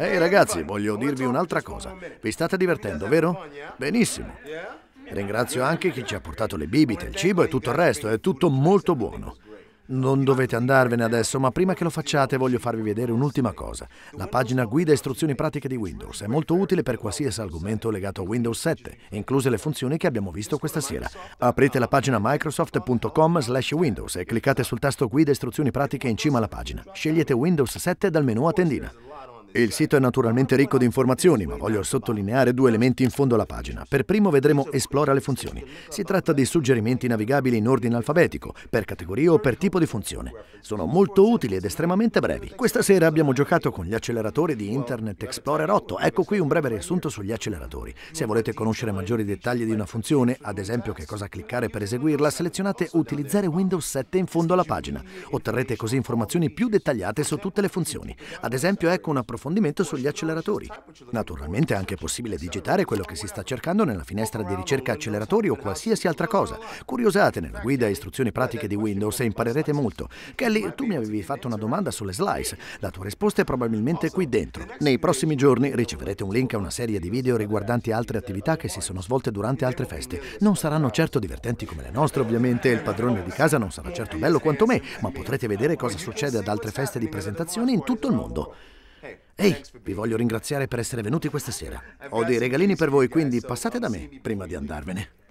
Ehi hey ragazzi, voglio dirvi un'altra cosa. Vi state divertendo, vero? Benissimo. Ringrazio anche chi ci ha portato le bibite, il cibo e tutto il resto, è tutto molto buono. Non dovete andarvene adesso, ma prima che lo facciate voglio farvi vedere un'ultima cosa. La pagina guida istruzioni pratiche di Windows è molto utile per qualsiasi argomento legato a Windows 7, incluse le funzioni che abbiamo visto questa sera. Aprite la pagina microsoft.com slash Windows e cliccate sul tasto guida istruzioni pratiche in cima alla pagina. Scegliete Windows 7 dal menu a tendina. Il sito è naturalmente ricco di informazioni, ma voglio sottolineare due elementi in fondo alla pagina. Per primo vedremo Esplora le funzioni. Si tratta di suggerimenti navigabili in ordine alfabetico, per categoria o per tipo di funzione. Sono molto utili ed estremamente brevi. Questa sera abbiamo giocato con gli acceleratori di Internet Explorer 8. Ecco qui un breve riassunto sugli acceleratori. Se volete conoscere maggiori dettagli di una funzione, ad esempio che cosa cliccare per eseguirla, selezionate Utilizzare Windows 7 in fondo alla pagina. Otterrete così informazioni più dettagliate su tutte le funzioni. Ad esempio ecco una professione approfondimento sugli acceleratori. Naturalmente è anche possibile digitare quello che si sta cercando nella finestra di ricerca acceleratori o qualsiasi altra cosa. Curiosate nella guida istruzioni pratiche di Windows e imparerete molto. Kelly, tu mi avevi fatto una domanda sulle slice. La tua risposta è probabilmente qui dentro. Nei prossimi giorni riceverete un link a una serie di video riguardanti altre attività che si sono svolte durante altre feste. Non saranno certo divertenti come le nostre, ovviamente, il padrone di casa non sarà certo bello quanto me, ma potrete vedere cosa succede ad altre feste di presentazione in tutto il mondo. Ehi, vi voglio ringraziare per essere venuti questa sera. Ho dei regalini per voi, quindi passate da me prima di andarvene.